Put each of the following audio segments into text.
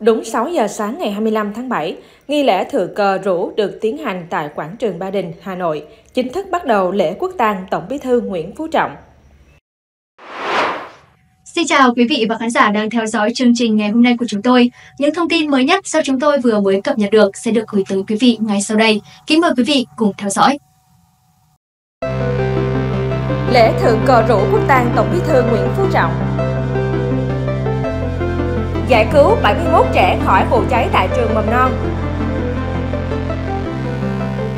Đúng 6 giờ sáng ngày 25 tháng 7, nghi lễ thừa cờ rũ được tiến hành tại quảng trường Ba Đình, Hà Nội, chính thức bắt đầu lễ quốc tang Tổng Bí thư Nguyễn Phú Trọng. Xin chào quý vị và khán giả đang theo dõi chương trình ngày hôm nay của chúng tôi. Những thông tin mới nhất do chúng tôi vừa mới cập nhật được sẽ được gửi tới quý vị ngay sau đây. Kính mời quý vị cùng theo dõi. Lễ thượng cờ rũ quốc tang Tổng Bí thư Nguyễn Phú Trọng giải cứu 71 trẻ khỏi vụ cháy tại trường mầm non.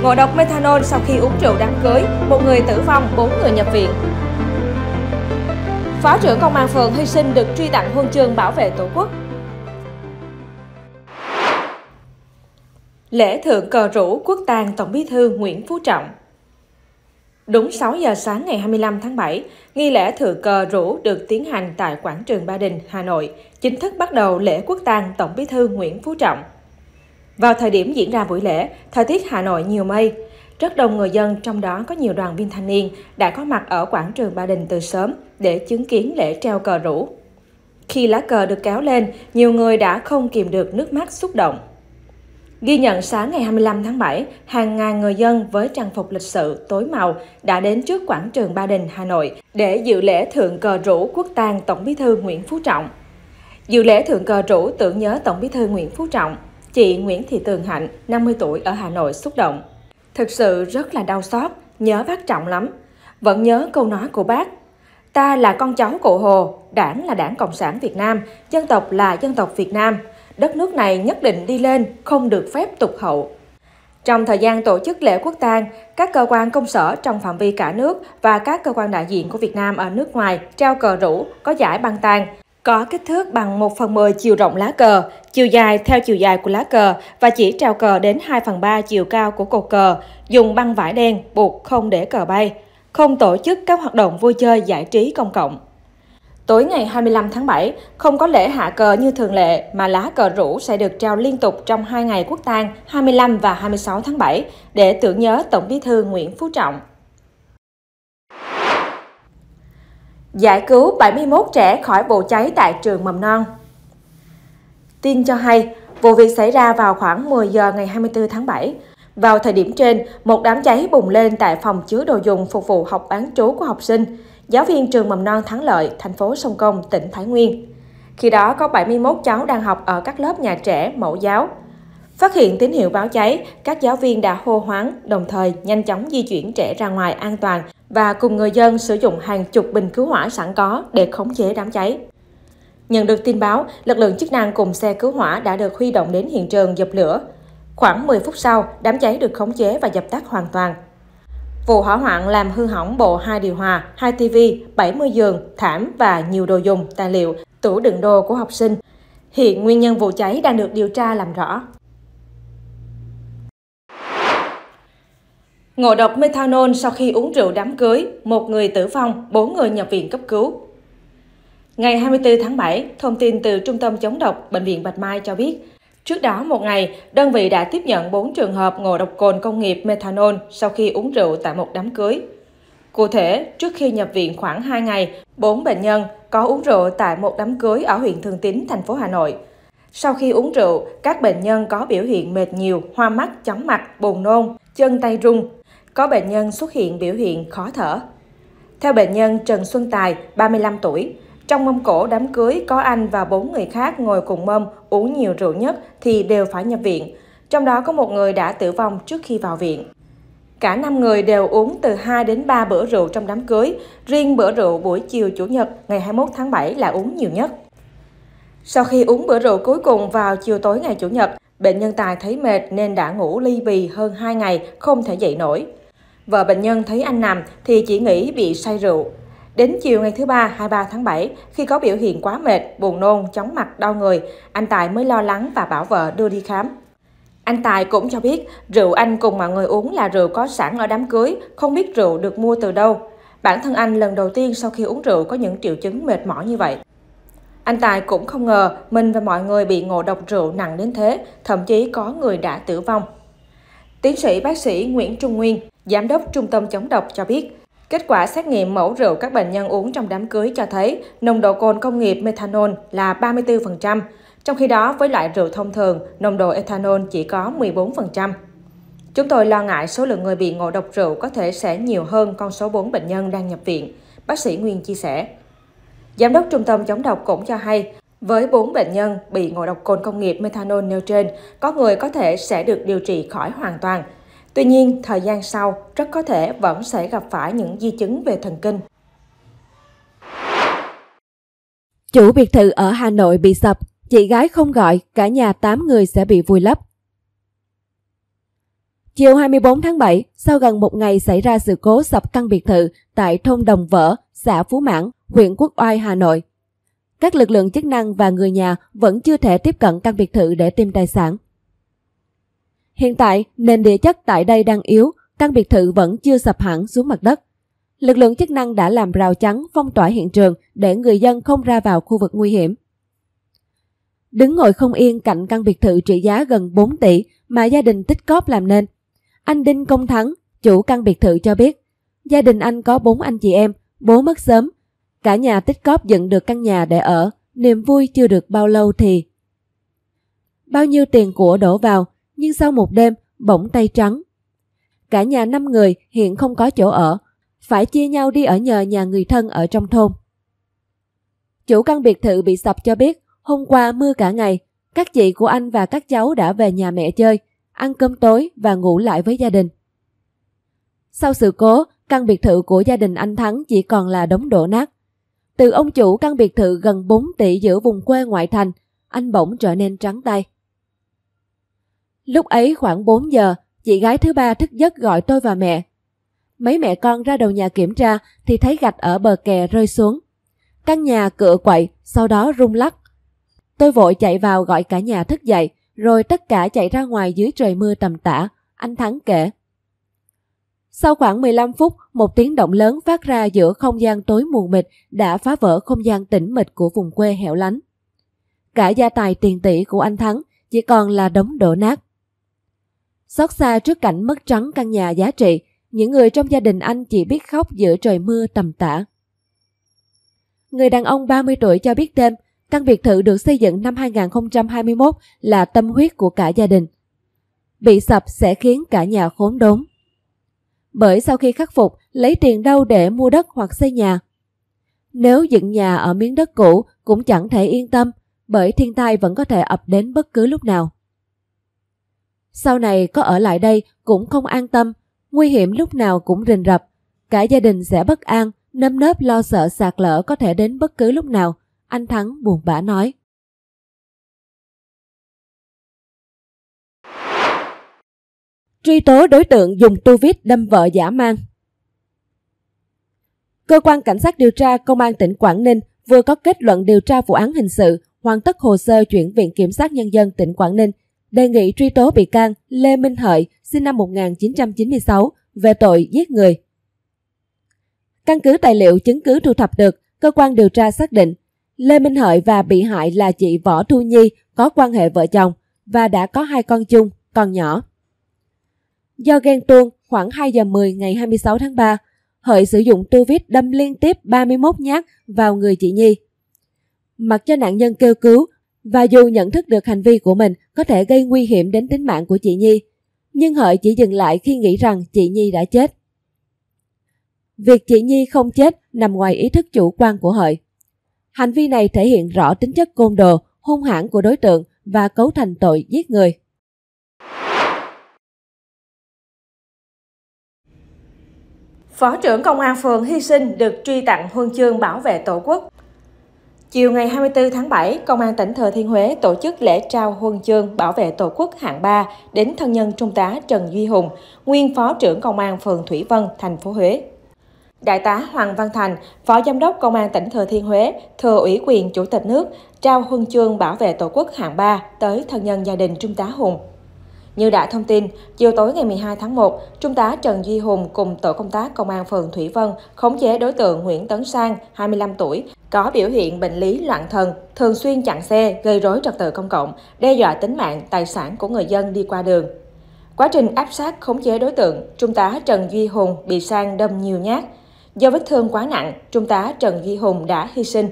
Ngộ độc methanol sau khi uống rượu đám cưới, một người tử vong, 4 người nhập viện. Phó trưởng Công an phường hy sinh được truy tặng huân chương bảo vệ Tổ quốc. Lễ thượng cờ rủ quốc tang Tổng bí thư Nguyễn Phú Trọng Đúng 6 giờ sáng ngày 25 tháng 7, nghi lễ thượng cờ rủ được tiến hành tại quảng trường Ba Đình, Hà Nội – chính thức bắt đầu lễ quốc tang Tổng Bí thư Nguyễn Phú Trọng. Vào thời điểm diễn ra buổi lễ, thời tiết Hà Nội nhiều mây. Rất đông người dân, trong đó có nhiều đoàn viên thanh niên, đã có mặt ở quảng trường Ba Đình từ sớm để chứng kiến lễ treo cờ rủ. Khi lá cờ được kéo lên, nhiều người đã không kìm được nước mắt xúc động. Ghi nhận sáng ngày 25 tháng 7, hàng ngàn người dân với trang phục lịch sự tối màu đã đến trước quảng trường Ba Đình, Hà Nội để dự lễ thượng cờ rủ quốc tang Tổng Bí thư Nguyễn Phú Trọng. Dự lễ thượng cờ rủ tưởng nhớ Tổng bí thư Nguyễn Phú Trọng, chị Nguyễn Thị Tường Hạnh, 50 tuổi ở Hà Nội xúc động. Thực sự rất là đau xót, nhớ bác Trọng lắm. Vẫn nhớ câu nói của bác. Ta là con cháu cụ Hồ, đảng là đảng Cộng sản Việt Nam, dân tộc là dân tộc Việt Nam. Đất nước này nhất định đi lên, không được phép tục hậu. Trong thời gian tổ chức lễ quốc tang, các cơ quan công sở trong phạm vi cả nước và các cơ quan đại diện của Việt Nam ở nước ngoài trao cờ rủ, có giải băng tang có kích thước bằng 1 phần 10 chiều rộng lá cờ, chiều dài theo chiều dài của lá cờ và chỉ trào cờ đến 2 phần 3 chiều cao của cột cờ, dùng băng vải đen buộc không để cờ bay, không tổ chức các hoạt động vui chơi giải trí công cộng. Tối ngày 25 tháng 7, không có lễ hạ cờ như thường lệ mà lá cờ rủ sẽ được trao liên tục trong hai ngày quốc tang 25 và 26 tháng 7 để tưởng nhớ Tổng bí thư Nguyễn Phú Trọng. Giải cứu 71 trẻ khỏi vụ cháy tại trường mầm non. Tin cho hay, vụ việc xảy ra vào khoảng 10 giờ ngày 24 tháng 7. Vào thời điểm trên, một đám cháy bùng lên tại phòng chứa đồ dùng phục vụ học bán trú của học sinh, giáo viên trường mầm non Thắng Lợi, thành phố Sông Công, tỉnh Thái Nguyên. Khi đó có 71 cháu đang học ở các lớp nhà trẻ, mẫu giáo. Phát hiện tín hiệu báo cháy, các giáo viên đã hô hoáng, đồng thời nhanh chóng di chuyển trẻ ra ngoài an toàn và cùng người dân sử dụng hàng chục bình cứu hỏa sẵn có để khống chế đám cháy. Nhận được tin báo, lực lượng chức năng cùng xe cứu hỏa đã được huy động đến hiện trường dập lửa. Khoảng 10 phút sau, đám cháy được khống chế và dập tắt hoàn toàn. Vụ hỏa hoạn làm hư hỏng bộ hai điều hòa, hai TV, 70 giường, thảm và nhiều đồ dùng, tài liệu, tủ đựng đồ của học sinh. Hiện nguyên nhân vụ cháy đang được điều tra làm rõ. Ngộ độc methanol sau khi uống rượu đám cưới, một người tử vong, bốn người nhập viện cấp cứu. Ngày 24 tháng 7, thông tin từ Trung tâm chống độc Bệnh viện Bạch Mai cho biết, trước đó một ngày, đơn vị đã tiếp nhận 4 trường hợp ngộ độc cồn công nghiệp methanol sau khi uống rượu tại một đám cưới. Cụ thể, trước khi nhập viện khoảng 2 ngày, 4 bệnh nhân có uống rượu tại một đám cưới ở huyện Thường Tín, thành phố Hà Nội. Sau khi uống rượu, các bệnh nhân có biểu hiện mệt nhiều, hoa mắt, chóng mặt, buồn nôn, chân tay run, có bệnh nhân xuất hiện biểu hiện khó thở. Theo bệnh nhân Trần Xuân Tài, 35 tuổi, trong mâm cổ đám cưới có anh và bốn người khác ngồi cùng mâm uống nhiều rượu nhất thì đều phải nhập viện, trong đó có một người đã tử vong trước khi vào viện. Cả năm người đều uống từ 2 đến 3 bữa rượu trong đám cưới, riêng bữa rượu buổi chiều Chủ nhật ngày 21 tháng 7 là uống nhiều nhất. Sau khi uống bữa rượu cuối cùng vào chiều tối ngày Chủ nhật, bệnh nhân Tài thấy mệt nên đã ngủ ly bì hơn 2 ngày, không thể dậy nổi. Vợ bệnh nhân thấy anh nằm thì chỉ nghĩ bị say rượu. Đến chiều ngày thứ ba 23 tháng 7, khi có biểu hiện quá mệt, buồn nôn, chóng mặt, đau người, anh Tài mới lo lắng và bảo vợ đưa đi khám. Anh Tài cũng cho biết rượu anh cùng mọi người uống là rượu có sẵn ở đám cưới, không biết rượu được mua từ đâu. Bản thân anh lần đầu tiên sau khi uống rượu có những triệu chứng mệt mỏi như vậy. Anh Tài cũng không ngờ mình và mọi người bị ngộ độc rượu nặng đến thế, thậm chí có người đã tử vong. Tiến sĩ bác sĩ Nguyễn Trung Nguyên Giám đốc Trung tâm chống độc cho biết, kết quả xét nghiệm mẫu rượu các bệnh nhân uống trong đám cưới cho thấy nồng độ cồn công nghiệp methanol là 34%, trong khi đó với loại rượu thông thường, nồng độ ethanol chỉ có 14%. Chúng tôi lo ngại số lượng người bị ngộ độc rượu có thể sẽ nhiều hơn con số 4 bệnh nhân đang nhập viện, bác sĩ Nguyên chia sẻ. Giám đốc Trung tâm chống độc cũng cho hay, với 4 bệnh nhân bị ngộ độc cồn công nghiệp methanol nêu trên, có người có thể sẽ được điều trị khỏi hoàn toàn, Tuy nhiên, thời gian sau rất có thể vẫn sẽ gặp phải những di chứng về thần kinh. Chủ biệt thự ở Hà Nội bị sập, chị gái không gọi, cả nhà 8 người sẽ bị vùi lấp. Chiều 24 tháng 7, sau gần một ngày xảy ra sự cố sập căn biệt thự tại thôn Đồng Vỡ, xã Phú Mãn, huyện Quốc Oai, Hà Nội. Các lực lượng chức năng và người nhà vẫn chưa thể tiếp cận căn biệt thự để tìm tài sản. Hiện tại, nền địa chất tại đây đang yếu, căn biệt thự vẫn chưa sập hẳn xuống mặt đất. Lực lượng chức năng đã làm rào chắn phong tỏa hiện trường để người dân không ra vào khu vực nguy hiểm. Đứng ngồi không yên cạnh căn biệt thự trị giá gần 4 tỷ mà gia đình tích cóp làm nên. Anh Đinh Công Thắng, chủ căn biệt thự cho biết, gia đình anh có 4 anh chị em, bố mất sớm. Cả nhà tích cóp dựng được căn nhà để ở, niềm vui chưa được bao lâu thì. Bao nhiêu tiền của đổ vào, nhưng sau một đêm bỗng tay trắng. Cả nhà năm người hiện không có chỗ ở, phải chia nhau đi ở nhờ nhà người thân ở trong thôn. Chủ căn biệt thự bị sập cho biết hôm qua mưa cả ngày, các chị của anh và các cháu đã về nhà mẹ chơi, ăn cơm tối và ngủ lại với gia đình. Sau sự cố, căn biệt thự của gia đình anh Thắng chỉ còn là đống đổ nát. Từ ông chủ căn biệt thự gần 4 tỷ giữa vùng quê ngoại thành, anh bỗng trở nên trắng tay. Lúc ấy khoảng 4 giờ, chị gái thứ ba thức giấc gọi tôi và mẹ. Mấy mẹ con ra đầu nhà kiểm tra thì thấy gạch ở bờ kè rơi xuống. Căn nhà cửa quậy, sau đó rung lắc. Tôi vội chạy vào gọi cả nhà thức dậy, rồi tất cả chạy ra ngoài dưới trời mưa tầm tã. Anh Thắng kể. Sau khoảng 15 phút, một tiếng động lớn phát ra giữa không gian tối mù mịt đã phá vỡ không gian tĩnh mịch của vùng quê hẻo lánh. Cả gia tài tiền tỷ của anh Thắng chỉ còn là đống đổ nát. Xót xa trước cảnh mất trắng căn nhà giá trị, những người trong gia đình anh chỉ biết khóc giữa trời mưa tầm tã. Người đàn ông 30 tuổi cho biết thêm, căn biệt thự được xây dựng năm 2021 là tâm huyết của cả gia đình. Bị sập sẽ khiến cả nhà khốn đốn. Bởi sau khi khắc phục, lấy tiền đâu để mua đất hoặc xây nhà? Nếu dựng nhà ở miếng đất cũ cũng chẳng thể yên tâm, bởi thiên tai vẫn có thể ập đến bất cứ lúc nào. Sau này có ở lại đây cũng không an tâm, nguy hiểm lúc nào cũng rình rập. Cả gia đình sẽ bất an, nâm nớp lo sợ sạt lở có thể đến bất cứ lúc nào, anh Thắng buồn bã nói. Truy tố đối tượng dùng tu vít đâm vợ giả mang Cơ quan Cảnh sát điều tra Công an tỉnh Quảng Ninh vừa có kết luận điều tra vụ án hình sự, hoàn tất hồ sơ chuyển Viện Kiểm sát Nhân dân tỉnh Quảng Ninh đề nghị truy tố bị can Lê Minh Hợi, sinh năm 1996, về tội giết người. Căn cứ tài liệu chứng cứ thu thập được, cơ quan điều tra xác định Lê Minh Hợi và bị hại là chị Võ Thu Nhi có quan hệ vợ chồng và đã có hai con chung, còn nhỏ. Do ghen tuông, khoảng 2 giờ 10 ngày 26 tháng 3, Hợi sử dụng tư vít đâm liên tiếp 31 nhát vào người chị Nhi. Mặc cho nạn nhân kêu cứu, và dù nhận thức được hành vi của mình có thể gây nguy hiểm đến tính mạng của chị Nhi, nhưng Hợi chỉ dừng lại khi nghĩ rằng chị Nhi đã chết. Việc chị Nhi không chết nằm ngoài ý thức chủ quan của Hợi. Hành vi này thể hiện rõ tính chất côn đồ, hung hãn của đối tượng và cấu thành tội giết người. Phó trưởng Công an phường hy sinh được truy tặng huân chương bảo vệ Tổ quốc. Chiều ngày 24 tháng 7, Công an tỉnh Thừa Thiên Huế tổ chức lễ trao huân chương bảo vệ Tổ quốc hạng 3 đến thân nhân Trung tá Trần Duy Hùng, nguyên Phó trưởng Công an phường Thủy Vân, thành phố Huế. Đại tá Hoàng Văn Thành, Phó Giám đốc Công an tỉnh Thừa Thiên Huế, thừa ủy quyền Chủ tịch nước, trao huân chương bảo vệ Tổ quốc hạng 3 tới thân nhân gia đình Trung tá Hùng. Như đã thông tin, chiều tối ngày 12 tháng 1, Trung tá Trần Duy Hùng cùng tổ công tác Công an phường Thủy Vân khống chế đối tượng Nguyễn Tấn Sang, 25 tuổi, có biểu hiện bệnh lý loạn thần, thường xuyên chặn xe, gây rối trật tự công cộng, đe dọa tính mạng, tài sản của người dân đi qua đường. Quá trình áp sát khống chế đối tượng, Trung tá Trần Duy Hùng bị sang đâm nhiều nhát. Do vết thương quá nặng, Trung tá Trần Duy Hùng đã hy sinh.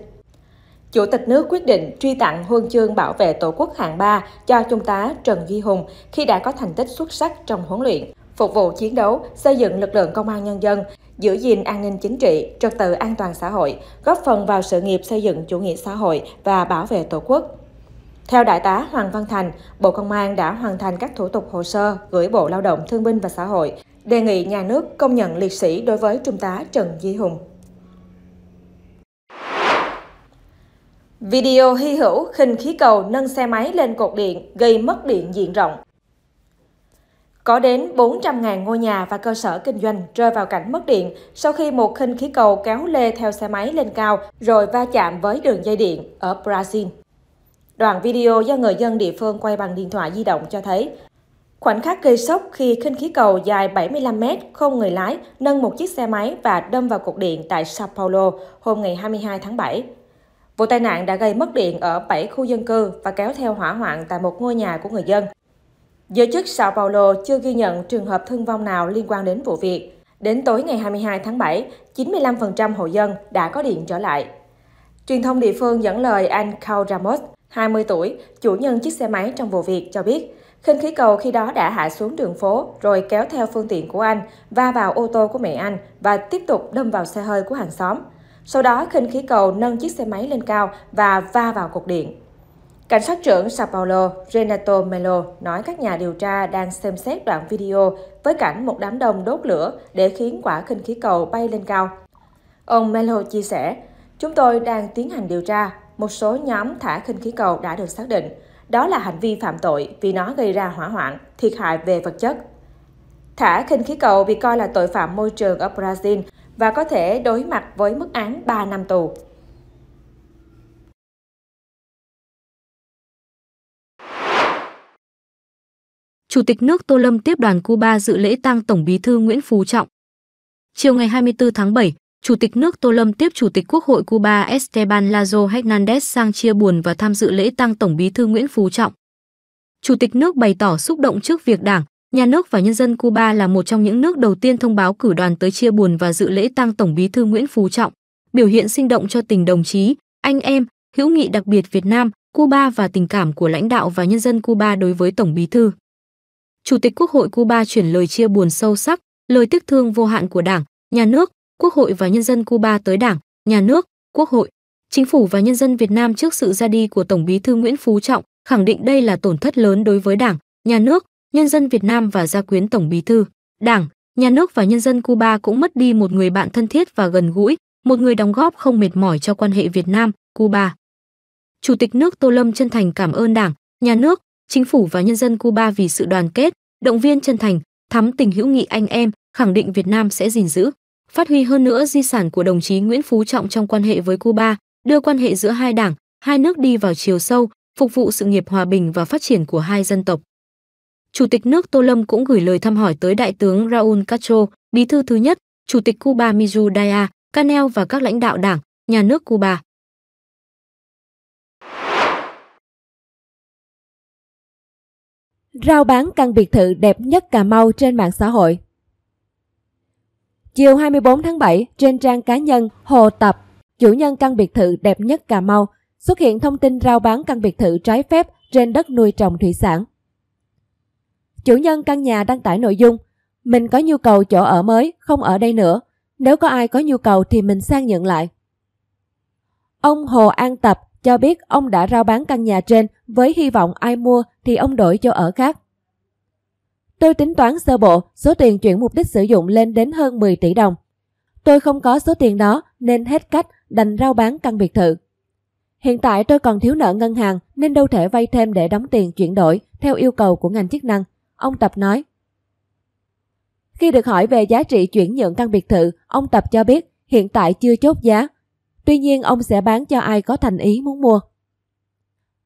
Chủ tịch nước quyết định truy tặng huân chương bảo vệ Tổ quốc hạng 3 cho Trung tá Trần Duy Hùng khi đã có thành tích xuất sắc trong huấn luyện, phục vụ chiến đấu, xây dựng lực lượng công an nhân dân, giữ gìn an ninh chính trị, trật tự an toàn xã hội, góp phần vào sự nghiệp xây dựng chủ nghĩa xã hội và bảo vệ Tổ quốc. Theo Đại tá Hoàng Văn Thành, Bộ Công an đã hoàn thành các thủ tục hồ sơ gửi Bộ Lao động Thương binh và Xã hội, đề nghị nhà nước công nhận liệt sĩ đối với Trung tá Trần Di Hùng. Video hy hữu khinh khí cầu nâng xe máy lên cột điện gây mất điện diện rộng. Có đến 400.000 ngôi nhà và cơ sở kinh doanh rơi vào cảnh mất điện sau khi một khinh khí cầu kéo lê theo xe máy lên cao rồi va chạm với đường dây điện ở Brazil. Đoạn video do người dân địa phương quay bằng điện thoại di động cho thấy khoảnh khắc gây sốc khi khinh khí cầu dài 75 mét không người lái nâng một chiếc xe máy và đâm vào cột điện tại Sao Paulo hôm ngày 22 tháng 7. Vụ tai nạn đã gây mất điện ở 7 khu dân cư và kéo theo hỏa hoạn tại một ngôi nhà của người dân. Giới chức Sao Paulo chưa ghi nhận trường hợp thương vong nào liên quan đến vụ việc. Đến tối ngày 22 tháng 7, 95% hộ dân đã có điện trở lại. Truyền thông địa phương dẫn lời anh Cao Ramos, 20 tuổi, chủ nhân chiếc xe máy trong vụ việc cho biết, khinh khí cầu khi đó đã hạ xuống đường phố rồi kéo theo phương tiện của anh, va vào ô tô của mẹ anh và tiếp tục đâm vào xe hơi của hàng xóm. Sau đó, khinh khí cầu nâng chiếc xe máy lên cao và va vào cột điện. Cảnh sát trưởng Sao Paulo Renato Melo nói các nhà điều tra đang xem xét đoạn video với cảnh một đám đông đốt lửa để khiến quả khinh khí cầu bay lên cao. Ông Melo chia sẻ, Chúng tôi đang tiến hành điều tra, một số nhóm thả khinh khí cầu đã được xác định. Đó là hành vi phạm tội vì nó gây ra hỏa hoạn, thiệt hại về vật chất. Thả khinh khí cầu bị coi là tội phạm môi trường ở Brazil và có thể đối mặt với mức án 3 năm tù. Chủ tịch nước Tô Lâm tiếp đoàn Cuba dự lễ tang Tổng Bí thư Nguyễn Phú Trọng. Chiều ngày 24 tháng 7, Chủ tịch nước Tô Lâm tiếp Chủ tịch Quốc hội Cuba Esteban Lazo Hernandez sang chia buồn và tham dự lễ tang Tổng Bí thư Nguyễn Phú Trọng. Chủ tịch nước bày tỏ xúc động trước việc Đảng, Nhà nước và nhân dân Cuba là một trong những nước đầu tiên thông báo cử đoàn tới chia buồn và dự lễ tang Tổng Bí thư Nguyễn Phú Trọng, biểu hiện sinh động cho tình đồng chí, anh em, hữu nghị đặc biệt Việt Nam, Cuba và tình cảm của lãnh đạo và nhân dân Cuba đối với Tổng Bí thư. Chủ tịch Quốc hội Cuba chuyển lời chia buồn sâu sắc, lời tiếc thương vô hạn của Đảng, Nhà nước, Quốc hội và nhân dân Cuba tới Đảng, Nhà nước, Quốc hội, Chính phủ và nhân dân Việt Nam trước sự ra đi của Tổng Bí thư Nguyễn Phú Trọng, khẳng định đây là tổn thất lớn đối với Đảng, Nhà nước, nhân dân Việt Nam và gia quyến Tổng Bí thư. Đảng, Nhà nước và nhân dân Cuba cũng mất đi một người bạn thân thiết và gần gũi, một người đóng góp không mệt mỏi cho quan hệ Việt Nam, Cuba. Chủ tịch nước Tô Lâm chân thành cảm ơn Đảng, Nhà nước, chính phủ và nhân dân Cuba vì sự đoàn kết, động viên chân thành, thắm tình hữu nghị anh em, khẳng định Việt Nam sẽ gìn giữ, phát huy hơn nữa di sản của đồng chí Nguyễn Phú Trọng trong quan hệ với Cuba, đưa quan hệ giữa hai đảng, hai nước đi vào chiều sâu, phục vụ sự nghiệp hòa bình và phát triển của hai dân tộc. Chủ tịch nước Tô Lâm cũng gửi lời thăm hỏi tới Đại tướng Raúl Castro, bí thư thứ nhất, Chủ tịch Cuba Mizudaya, Canel và các lãnh đạo đảng, nhà nước Cuba. rao bán căn biệt thự đẹp nhất Cà Mau trên mạng xã hội. Chiều 24 tháng 7, trên trang cá nhân Hồ Tập, chủ nhân căn biệt thự đẹp nhất Cà Mau, xuất hiện thông tin rao bán căn biệt thự trái phép trên đất nuôi trồng thủy sản. Chủ nhân căn nhà đăng tải nội dung, mình có nhu cầu chỗ ở mới, không ở đây nữa. Nếu có ai có nhu cầu thì mình sang nhận lại. Ông Hồ An Tập, cho biết ông đã rao bán căn nhà trên với hy vọng ai mua thì ông đổi cho ở khác. Tôi tính toán sơ bộ số tiền chuyển mục đích sử dụng lên đến hơn 10 tỷ đồng. Tôi không có số tiền đó nên hết cách đành rao bán căn biệt thự. Hiện tại tôi còn thiếu nợ ngân hàng nên đâu thể vay thêm để đóng tiền chuyển đổi theo yêu cầu của ngành chức năng. Ông Tập nói. Khi được hỏi về giá trị chuyển nhượng căn biệt thự, ông Tập cho biết hiện tại chưa chốt giá Tuy nhiên ông sẽ bán cho ai có thành ý muốn mua.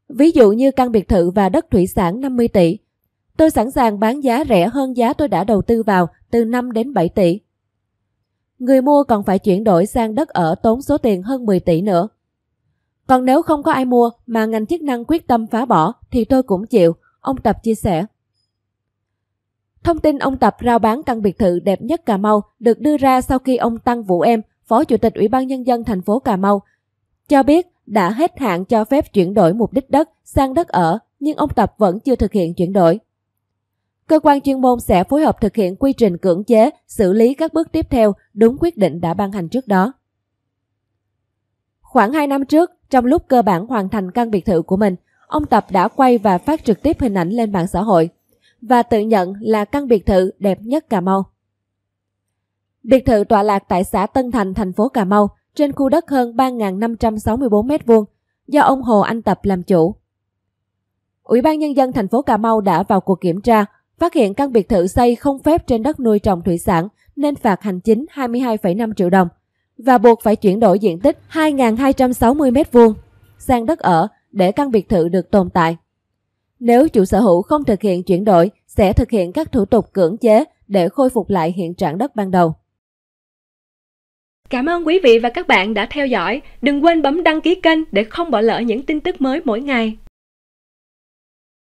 Ví dụ như căn biệt thự và đất thủy sản 50 tỷ. Tôi sẵn sàng bán giá rẻ hơn giá tôi đã đầu tư vào từ 5 đến 7 tỷ. Người mua còn phải chuyển đổi sang đất ở tốn số tiền hơn 10 tỷ nữa. Còn nếu không có ai mua mà ngành chức năng quyết tâm phá bỏ thì tôi cũng chịu, ông Tập chia sẻ. Thông tin ông Tập rao bán căn biệt thự đẹp nhất Cà Mau được đưa ra sau khi ông Tăng Vũ Em Phó Chủ tịch Ủy ban Nhân dân thành phố Cà Mau, cho biết đã hết hạn cho phép chuyển đổi mục đích đất sang đất ở, nhưng ông Tập vẫn chưa thực hiện chuyển đổi. Cơ quan chuyên môn sẽ phối hợp thực hiện quy trình cưỡng chế, xử lý các bước tiếp theo đúng quyết định đã ban hành trước đó. Khoảng 2 năm trước, trong lúc cơ bản hoàn thành căn biệt thự của mình, ông Tập đã quay và phát trực tiếp hình ảnh lên mạng xã hội và tự nhận là căn biệt thự đẹp nhất Cà Mau. Biệt thự tọa lạc tại xã Tân Thành, thành phố Cà Mau, trên khu đất hơn 3.564 m2 do ông Hồ Anh Tập làm chủ. Ủy ban Nhân dân thành phố Cà Mau đã vào cuộc kiểm tra, phát hiện căn biệt thự xây không phép trên đất nuôi trồng thủy sản nên phạt hành chính 22,5 triệu đồng và buộc phải chuyển đổi diện tích 2.260 m2 sang đất ở để căn biệt thự được tồn tại. Nếu chủ sở hữu không thực hiện chuyển đổi, sẽ thực hiện các thủ tục cưỡng chế để khôi phục lại hiện trạng đất ban đầu. Cảm ơn quý vị và các bạn đã theo dõi. Đừng quên bấm đăng ký kênh để không bỏ lỡ những tin tức mới mỗi ngày.